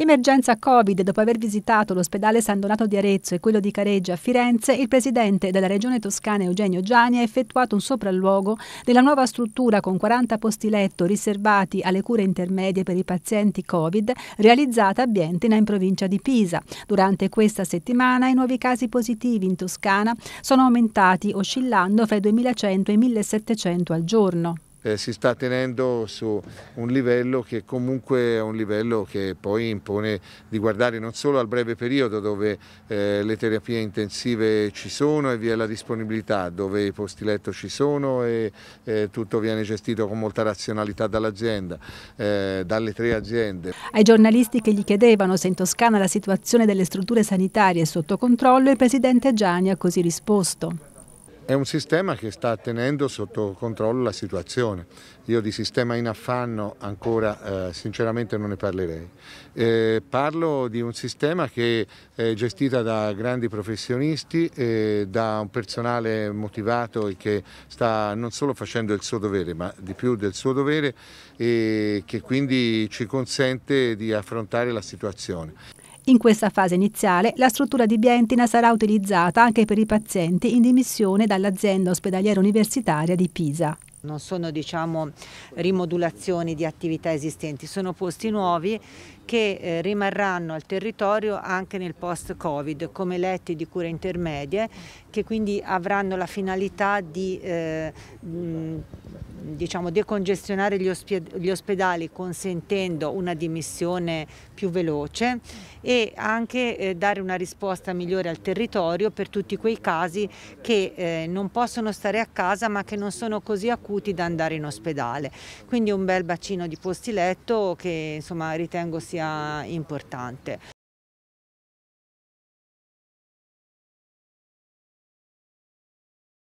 L'emergenza Covid, dopo aver visitato l'ospedale San Donato di Arezzo e quello di Careggia a Firenze, il presidente della regione toscana Eugenio Giani ha effettuato un sopralluogo della nuova struttura con 40 posti letto riservati alle cure intermedie per i pazienti Covid realizzata a Bientina in provincia di Pisa. Durante questa settimana i nuovi casi positivi in Toscana sono aumentati oscillando fra i 2100 e i 1700 al giorno eh, si sta tenendo su un livello che comunque è un livello che poi impone di guardare non solo al breve periodo dove eh, le terapie intensive ci sono e vi è la disponibilità, dove i posti letto ci sono e eh, tutto viene gestito con molta razionalità dall'azienda, eh, dalle tre aziende. Ai giornalisti che gli chiedevano se in Toscana la situazione delle strutture sanitarie è sotto controllo, il presidente Gianni ha così risposto. È un sistema che sta tenendo sotto controllo la situazione. Io di sistema in affanno ancora eh, sinceramente non ne parlerei. Eh, parlo di un sistema che è gestito da grandi professionisti, eh, da un personale motivato e che sta non solo facendo il suo dovere, ma di più del suo dovere e che quindi ci consente di affrontare la situazione. In questa fase iniziale la struttura di Bientina sarà utilizzata anche per i pazienti in dimissione dall'azienda ospedaliera universitaria di Pisa. Non sono diciamo, rimodulazioni di attività esistenti, sono posti nuovi che eh, rimarranno al territorio anche nel post-Covid come letti di cure intermedie che quindi avranno la finalità di eh, mh, diciamo, decongestionare gli, osped gli, ospedali consentendo una dimissione più veloce e anche eh, dare una risposta migliore al territorio per tutti quei casi che eh, non possono stare a casa ma che non sono così acuti da andare in ospedale. Quindi un bel bacino di posti letto che insomma, ritengo sia importante.